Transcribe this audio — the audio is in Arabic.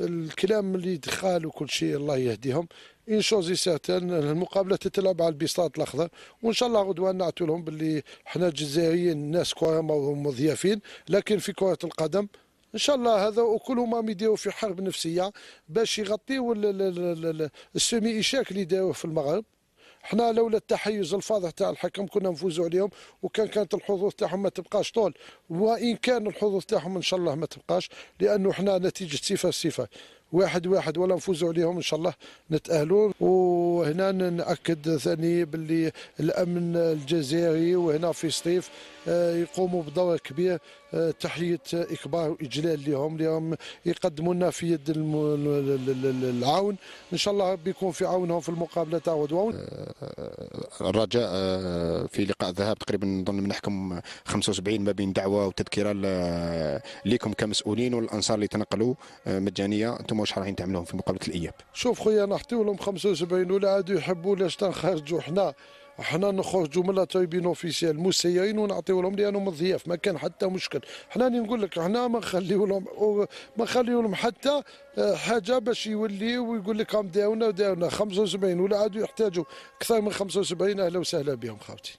الكلام اللي دخل وكل شيء الله يهديهم ان شوزي سيرتان المقابله تتلعب على البساط الاخضر وان شاء الله غدوه نعتوا لهم باللي احنا الجزائريين الناس كرامه ومضيافين لكن في كره القدم ان شاء الله هذا وكلهم هم يديروا في حرب نفسيه باش يغطيوا السمي اشاك اللي داروه في المغرب حنا لولا التحيز الفاضح تاع الحكم كنا نفوزوا عليهم وكان كانت الحظوظ تاعهم ما تبقاش طول وان كان الحظوظ تاعهم ان شاء الله ما تبقاش لانه حنا نتيجه صفه صفه واحد واحد ولا نفوزوا عليهم ان شاء الله نتاهلوا وهنا ناكد ثاني باللي الامن الجزائري وهنا في سطيف آه، يقوموا بدور كبير آه، تحيه اكبار واجلال لهم لهم يقدموا لنا في يد العون ان شاء الله ربي يكون في عونهم في المقابله تاع غدوه آه، الرجاء في لقاء الذهاب تقريبا نظن بنحكم 75 ما بين دعوه وتذكره لكم كمسؤولين والانصار اللي تنقلوا مجانيه انتم واش رايحين تعملوهم في مقابله الاياب شوف خويا نعطيو لهم 75 ولا عاد يحبوا لاش تنخرجوا حنا حنا نخرجوا من لا تايبين اوفيسيال مسيرين ونعطيو لهم لانهم ضياف ما كان حتى مشكل حنا نقول لك حنا ما نخليو لهم ما نخليو لهم حتى آه، حاجه باش يولي ويقول لك راهم داونا وداونا 75 ولا عادوا يحتاجوا اكثر من 75 اهلا وسهلا بهم خاوتي